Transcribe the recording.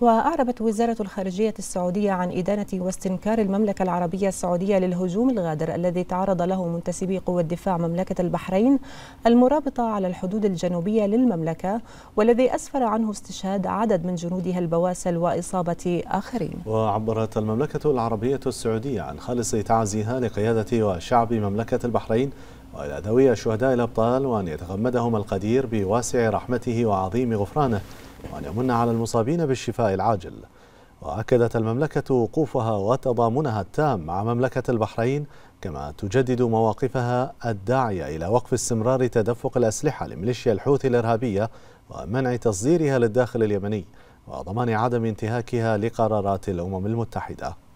وأعربت وزارة الخارجية السعودية عن إدانة واستنكار المملكة العربية السعودية للهجوم الغادر الذي تعرض له منتسبي قوى الدفاع مملكة البحرين المرابطة على الحدود الجنوبية للمملكة والذي أسفر عنه استشهاد عدد من جنودها البواسل وإصابة آخرين وعبرت المملكة العربية السعودية عن خالص تعزيها لقيادة وشعب مملكة البحرين وإلى ذوي الشهداء الأبطال وأن يتغمدهم القدير بواسع رحمته وعظيم غفرانه وأن يمن على المصابين بالشفاء العاجل وأكدت المملكة وقوفها وتضامنها التام مع مملكة البحرين كما تجدد مواقفها الداعية إلى وقف استمرار تدفق الأسلحة لميليشيا الحوثي الإرهابية ومنع تصديرها للداخل اليمني وضمان عدم انتهاكها لقرارات الأمم المتحدة